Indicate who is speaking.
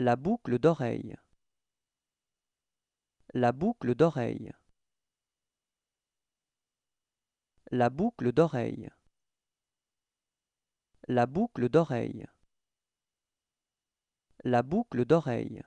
Speaker 1: La boucle d'oreille. La boucle d'oreille. La boucle d'oreille. La boucle d'oreille. La boucle d'oreille.